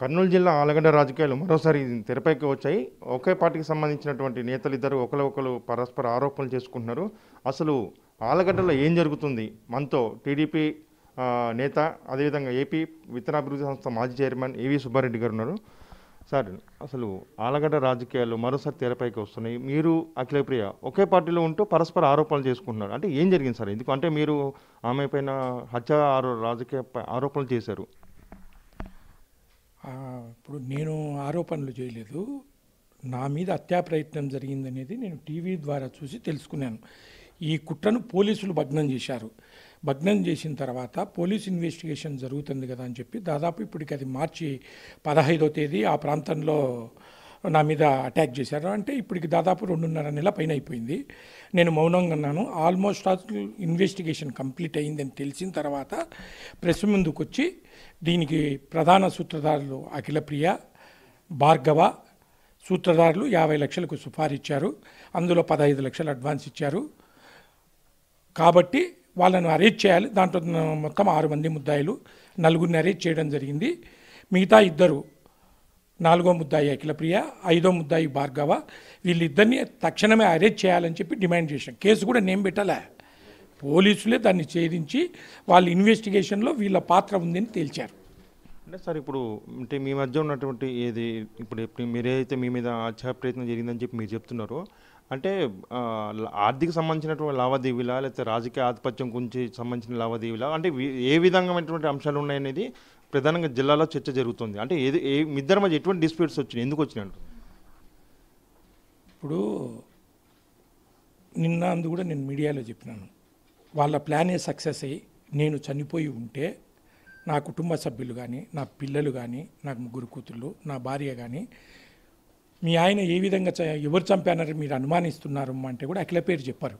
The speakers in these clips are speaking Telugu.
కర్నూలు జిల్లా ఆలగడ్డ రాజకీయాలు మరోసారి తెరపైకి వచ్చాయి ఒకే పార్టీకి సంబంధించినటువంటి నేతలు ఇద్దరు ఒకరు పరస్పర ఆరోపణలు చేసుకుంటున్నారు అసలు ఆలగడ్డలో ఏం జరుగుతుంది మనతో టీడీపీ నేత అదేవిధంగా ఏపీ విత్తనాభివృద్ధి సంస్థ మాజీ చైర్మన్ ఏవి సుబ్బారెడ్డి గారు ఉన్నారు సార్ అసలు ఆలగడ్డ రాజకీయాలు మరోసారి తెరపైకి వస్తున్నాయి మీరు అఖిలప్రియ ఒకే పార్టీలో ఉంటూ పరస్పర ఆరోపణలు చేసుకుంటున్నారు అంటే ఏం జరిగింది సార్ ఎందుకంటే మీరు ఆమె పైన హత్య ఆరో రాజకీయ ఆరోపణలు చేశారు ఇప్పుడు నేను ఆరోపణలు చేయలేదు నా మీద అత్యాప్రయత్నం జరిగిందనేది నేను టీవీ ద్వారా చూసి తెలుసుకున్నాను ఈ కుట్రను పోలీసులు భగ్నం చేశారు భగ్నం చేసిన తర్వాత పోలీస్ ఇన్వెస్టిగేషన్ జరుగుతుంది కదా అని చెప్పి దాదాపు ఇప్పటికి అది మార్చి పదహైదో తేదీ ఆ ప్రాంతంలో నా మీద అటాక్ చేశారు అంటే ఇప్పటికి దాదాపు రెండున్నర నెల పైన అయిపోయింది నేను మౌనంగా ఉన్నాను ఆల్మోస్ట్ ఆల్ ఇన్వెస్టిగేషన్ కంప్లీట్ అయిందని తెలిసిన తర్వాత ప్రెస్ ముందుకు వచ్చి దీనికి ప్రధాన సూత్రధారులు అఖిలప్రియ భార్గవ సూత్రధారులు యాభై లక్షలకు ఇచ్చారు అందులో పదహైదు లక్షలు అడ్వాన్స్ ఇచ్చారు కాబట్టి వాళ్ళను అరేజ్ చేయాలి దాంట్లో మొత్తం ఆరు మంది ముద్దాయిలు నలుగురిని అరేజ్ చేయడం జరిగింది మిగతా ఇద్దరు నాలుగో ముద్దాయి అఖిలప్రియ ఐదో ముద్దాయి భార్గవ వీళ్ళిద్దరిని తక్షణమే అరెస్ట్ చేయాలని చెప్పి డిమాండ్ చేశాం కేసు కూడా నేను పెట్టలే పోలీసులే దాన్ని ఛేదించి వాళ్ళ ఇన్వెస్టిగేషన్లో వీళ్ళ పాత్ర ఉందని తేల్చారు అంటే సార్ ఇప్పుడు అంటే మీ మధ్య ఉన్నటువంటి ఏది ఇప్పుడు అయితే మీ మీద ఆచార ప్రయత్నం జరిగిందని చెప్పి మీరు చెప్తున్నారు అంటే ఆర్థిక సంబంధించినటువంటి లావాదేవీలా లేకపోతే రాజకీయ ఆధిపత్యం గురించి సంబంధించిన లావాదేవీలా అంటే ఏ విధంగా అంశాలు ఉన్నాయనేది ప్రధానంగా జిల్లాలో చర్చ జరుగుతుంది అంటే ఏది ఏ ఇద్దరి మధ్య ఎటువంటి డిస్ప్యూట్స్ వచ్చినాయి ఎందుకు వచ్చినాయి ఇప్పుడు నిన్న అందు కూడా నేను మీడియాలో చెప్పినాను వాళ్ళ ప్లానే సక్సెస్ అయ్యి నేను చనిపోయి ఉంటే నా కుటుంబ సభ్యులు కానీ నా పిల్లలు కానీ నా ముగ్గురు కూతుళ్ళు నా భార్య కానీ మీ ఆయన ఏ విధంగా ఎవరు చంపానని మీరు అనుమానిస్తున్నారు అంటే కూడా అఖిల పేరు చెప్పారు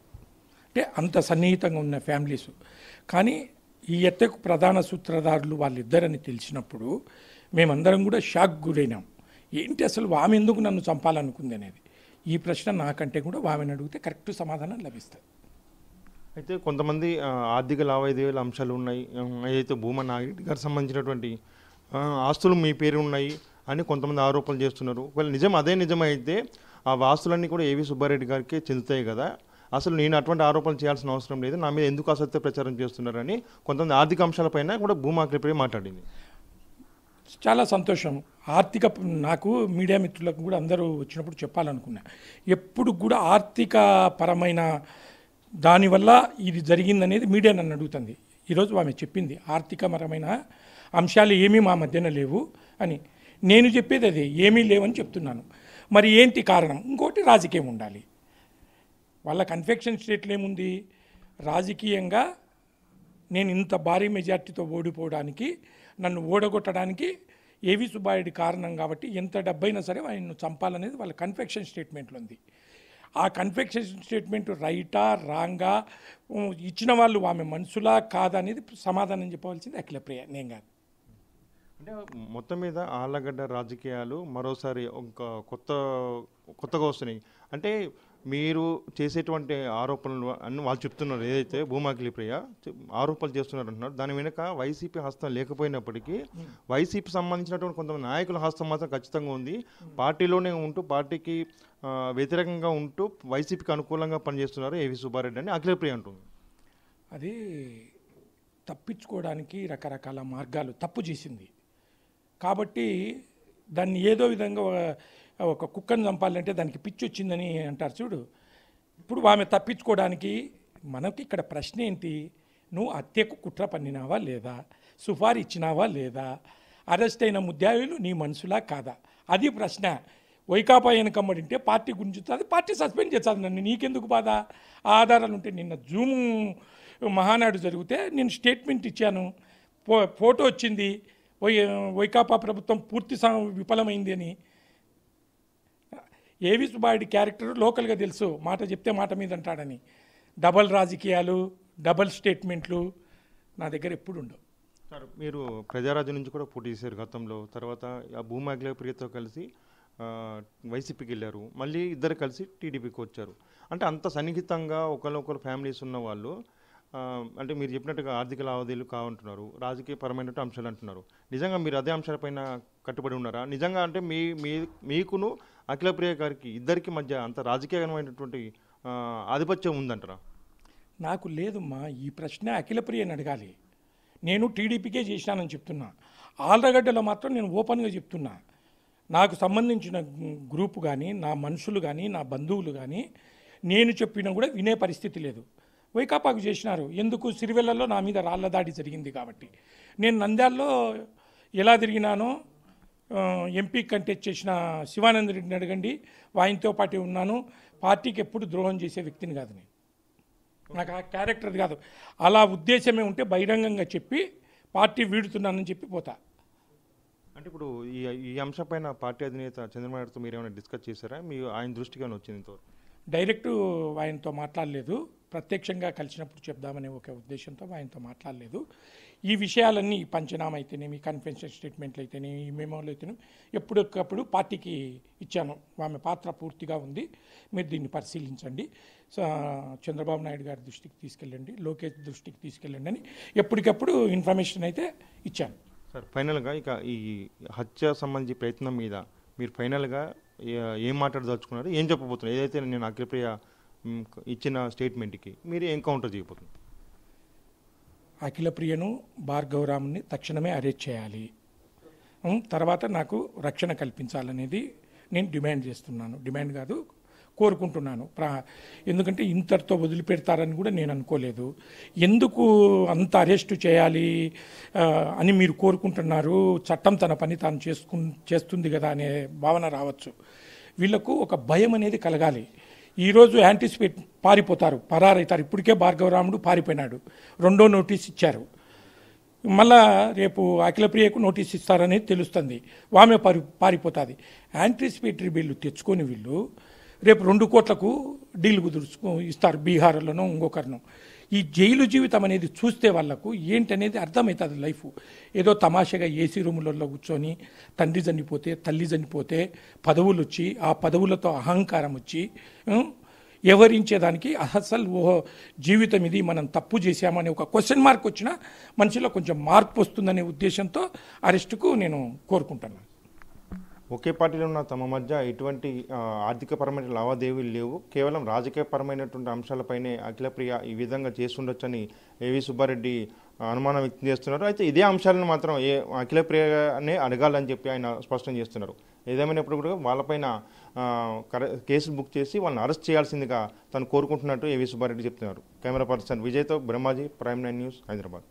అంటే అంత సన్నిహితంగా ఉన్న ఫ్యామిలీస్ కానీ ఈ ఎత్తకు ప్రధాన సూత్రధారులు వాళ్ళిద్దరని తెలిసినప్పుడు మేమందరం కూడా షాక్ గురైనాం ఏంటి అసలు వామి ఎందుకు నన్ను చంపాలనుకుంది అనేది ఈ ప్రశ్న నాకంటే కూడా వామిని అడిగితే కరెక్ట్ సమాధానం లభిస్తుంది అయితే కొంతమంది ఆర్థిక లావాదేవీల అంశాలు ఉన్నాయి అయితే భూమా నాగిరెడ్డి గారికి సంబంధించినటువంటి ఆస్తులు మీ పేరు ఉన్నాయి అని కొంతమంది ఆరోపణలు చేస్తున్నారు ఒకవేళ నిజం అదే నిజమైతే ఆ వాస్తులన్నీ కూడా ఏవి సుబ్బారెడ్డి గారికి చెందుతాయి కదా అసలు నేను అటువంటి ఆరోపణలు చేయాల్సిన అవసరం లేదు నా మీద ఎందుకు అసత్య ప్రచారం చేస్తున్నారని కొంతమంది ఆర్థిక అంశాలపైన కూడా భూమాకలిపై మాట్లాడింది చాలా సంతోషం ఆర్థిక నాకు మీడియా మిత్రులకు కూడా అందరూ వచ్చినప్పుడు చెప్పాలనుకున్నా ఎప్పుడు కూడా ఆర్థిక పరమైన దానివల్ల ఇది జరిగిందనేది మీడియా నన్ను అడుగుతుంది ఈరోజు ఆమె చెప్పింది ఆర్థికపరమైన అంశాలు ఏమీ మా మధ్యన లేవు అని నేను చెప్పేది అదే ఏమీ లేవని చెప్తున్నాను మరి ఏంటి కారణం ఇంకోటి రాజకీయం ఉండాలి వాళ్ళ కన్ఫెక్షన్ స్టేట్లో ఏముంది రాజకీయంగా నేను ఇంత భారీ మెజార్టీతో ఓడిపోవడానికి నన్ను ఓడగొట్టడానికి ఏవి సుబ్బారెడ్డి కారణం కాబట్టి ఎంత డబ్బైనా సరే ఆయన్ను చంపాలనేది వాళ్ళ కన్ఫెక్షన్ స్టేట్మెంట్లు ఉంది ఆ కన్ఫెక్షన్ స్టేట్మెంట్ రైటా రాంగా ఇచ్చిన వాళ్ళు ఆమె మనుషులా కాదనేది సమాధానం చెప్పవలసింది అఖిలప్రియ నేను కాదు అంటే మొత్తం మీద ఆళ్ళగడ్డ రాజకీయాలు మరోసారి ఒక కొత్త కొత్తగా వస్తున్నాయి అంటే మీరు చేసేటువంటి ఆరోపణలు అని వాళ్ళు చెప్తున్నారు ఏదైతే భూమాకిలి ప్రియ ఆరోపణలు చేస్తున్నారు అంటున్నారు దాని వెనుక వైసీపీ హస్తం లేకపోయినప్పటికీ వైసీపీ సంబంధించినటువంటి కొంతమంది నాయకుల హస్తం మాత్రం ఖచ్చితంగా ఉంది పార్టీలోనే ఉంటూ పార్టీకి వ్యతిరేకంగా ఉంటూ వైసీపీకి అనుకూలంగా పనిచేస్తున్నారు ఏవి సుబ్బారెడ్డి అని అఖిల ప్రియ అంటుంది అది తప్పించుకోవడానికి రకరకాల మార్గాలు తప్పు చేసింది కాబట్టి దాన్ని ఏదో విధంగా ఒక కుక్కను చంపాలంటే దానికి పిచ్చి వచ్చిందని అంటారు చూడు ఇప్పుడు ఆమె తప్పించుకోవడానికి మనకి ఇక్కడ ప్రశ్న ఏంటి నువ్వు అత్యకు కుట్ర పన్నినావా లేదా సుఫారు ఇచ్చినావా లేదా అరెస్ట్ అయిన ముద్యాయులు నీ మనసులా కాదా అది ప్రశ్న వైకాపా కమ్మడింటే పార్టీ గురించి పార్టీ సస్పెండ్ చేస్తుంది నన్ను నీకెందుకు బాధ ఆధారాలు ఉంటే నిన్న జూమ్ మహానాడు జరిగితే నేను స్టేట్మెంట్ ఇచ్చాను ఫోటో వచ్చింది వై వైకాపా ప్రభుత్వం పూర్తి విఫలమైంది అని ఏవి సుబ్బారెడ్డి క్యారెక్టర్ లోకల్గా తెలుసు మాట చెప్తే మాట మీద అంటాడని డబల్ రాజకీయాలు డబల్ స్టేట్మెంట్లు నా దగ్గర ఎప్పుడు ఉండవు సార్ మీరు ప్రజారాజు నుంచి కూడా పోటీ చేశారు గతంలో తర్వాత ఆ భూమాగ్ల ప్రియతో కలిసి వైసీపీకి వెళ్ళారు మళ్ళీ ఇద్దరు కలిసి టీడీపీకి వచ్చారు అంటే అంత సన్నిహితంగా ఒకరినొకరు ఫ్యామిలీస్ ఉన్న వాళ్ళు అంటే మీరు చెప్పినట్టుగా ఆర్థిక లావాదేవీలు కావంటున్నారు రాజకీయపరమైన అంశాలు అంటున్నారు నిజంగా మీరు అదే అంశాలపైన కట్టుబడి ఉన్నారా నిజంగా అంటే మీ మీ మీకును అఖిలప్రియ గారికి ఇద్దరికి మధ్య అంత రాజకీయమైనటువంటి ఆధిపత్యం ఉందంటారా నాకు లేదమ్మా ఈ ప్రశ్న అఖిలప్రియని అడగాలి నేను టీడీపీకే చేసినానని చెప్తున్నా ఆళ్ళగడ్డలో మాత్రం నేను ఓపెన్గా చెప్తున్నా నాకు సంబంధించిన గ్రూపు కానీ నా మనుషులు కానీ నా బంధువులు కానీ నేను చెప్పినా కూడా వినే పరిస్థితి లేదు వైకాపాకు చేసినారు ఎందుకు సిరివెల్లలో నా మీద రాళ్ల దాడి జరిగింది కాబట్టి నేను నంద్యాల్లో ఎలా తిరిగినానో ఎంపీ కంటెస్ట్ చేసిన శివానంద రెడ్డిని అడగండి వాయింతో పాటు ఉన్నాను పార్టీకి ఎప్పుడు ద్రోహం చేసే వ్యక్తిని కాదు నేను నాకు ఆ క్యారెక్టర్ కాదు అలా ఉద్దేశమే ఉంటే బహిరంగంగా చెప్పి పార్టీ వీడుతున్నానని చెప్పి పోతా అంటే ఇప్పుడు ఈ ఈ అంశంపైన పార్టీ అధినేత చంద్రబాబు మీరు ఏమైనా డిస్కస్ చేశారా మీ ఆయన దృష్టిగానే వచ్చింది డైరెక్ట్ ఆయనతో మాట్లాడలేదు ప్రత్యక్షంగా కలిసినప్పుడు చెప్దామనే ఒక ఉద్దేశంతో ఆయనతో మాట్లాడలేదు ఈ విషయాలన్నీ పంచనామా అయితేనేమి కన్ఫెన్షన్ స్టేట్మెంట్లు అయితేనేమి ఈ మెమోలు అయితేనేమి ఎప్పటికప్పుడు పార్టీకి ఇచ్చాను ఆమె పాత్ర పూర్తిగా ఉంది మీరు దీన్ని పరిశీలించండి చంద్రబాబు నాయుడు గారి దృష్టికి తీసుకెళ్ళండి లోకేష్ దృష్టికి తీసుకెళ్ళండి అని ఎప్పటికప్పుడు ఇన్ఫర్మేషన్ అయితే ఇచ్చాను సార్ ఫైనల్గా ఇక ఈ హత్య సంబంధించి ప్రయత్నం మీద మీరు ఫైనల్గా ఏం మాట్లాడదలుచుకున్నారు ఏం చెప్పబోతున్నారు ఏదైతే నేను అగ్రప్రియ ఇచ్చిన స్టేట్మెంట్కి మీరు చేయబోతుంది అఖిల అఖిలప్రియను భార్గవరాముని తక్షణమే అరెస్ట్ చేయాలి తర్వాత నాకు రక్షణ కల్పించాలనేది నేను డిమాండ్ చేస్తున్నాను డిమాండ్ కాదు కోరుకుంటున్నాను ప్రా ఎందుకంటే ఇంతటితో వదిలిపెడతారని కూడా నేను అనుకోలేదు ఎందుకు అంత అరెస్టు చేయాలి అని మీరు కోరుకుంటున్నారు చట్టం తన పని తాను చేసుకు చేస్తుంది కదా అనే భావన రావచ్చు వీళ్లకు ఒక భయం అనేది కలగాలి ఈరోజు యాంటిసిపేట్ పారిపోతారు పరారైతారు ఇప్పటికే భార్గవరాముడు పారిపోయినాడు రెండో నోటీస్ ఇచ్చారు మళ్ళా రేపు అఖిలప్రియకు నోటీస్ ఇస్తారనేది తెలుస్తుంది వామే పారి పారిపోతుంది యాంటిసిపేటరీ బిల్లు తెచ్చుకొని వీళ్ళు రేపు రెండు కోట్లకు డీల్ కుదుర్చుకు ఇస్తారు బీహార్లోనూ ఇంకొకరిను ఈ జైలు జీవితం అనేది చూస్తే వాళ్ళకు ఏంటనేది అర్థమవుతుంది లైఫ్ ఏదో తమాషగా ఏసీ రూములలో కూర్చొని తండ్రి చనిపోతే తల్లి చనిపోతే పదవులు వచ్చి ఆ పదవులతో అహంకారం వచ్చి వివరించేదానికి అసలు ఓహో జీవితం ఇది మనం తప్పు చేశామనే ఒక క్వశ్చన్ మార్క్ వచ్చినా మనిషిలో కొంచెం మార్పు వస్తుందనే ఉద్దేశంతో అరెస్టుకు నేను కోరుకుంటున్నాను ఒకే పార్టీలో ఉన్న తమ మధ్య ఎటువంటి ఆర్థికపరమైన లావాదేవీలు లేవు కేవలం రాజకీయపరమైనటువంటి అంశాలపైనే అఖిలప్రియ ఈ విధంగా చేస్తుండొచ్చని ఏవి సుబ్బారెడ్డి అనుమానం వ్యక్తం చేస్తున్నారు అయితే ఇదే అంశాలను మాత్రం ఏ అఖిలప్రియనే అడగాలని చెప్పి ఆయన స్పష్టం చేస్తున్నారు ఏదేమైనప్పుడు కూడా వాళ్ళపైన కేసులు బుక్ చేసి వాళ్ళని అరెస్ట్ చేయాల్సిందిగా తను కోరుకుంటున్నట్టు ఏవి సుబ్బారెడ్డి చెప్తున్నారు కెమెరా పర్సన్ విజయ్తో Brahmaji Prime Nine News Hyderabad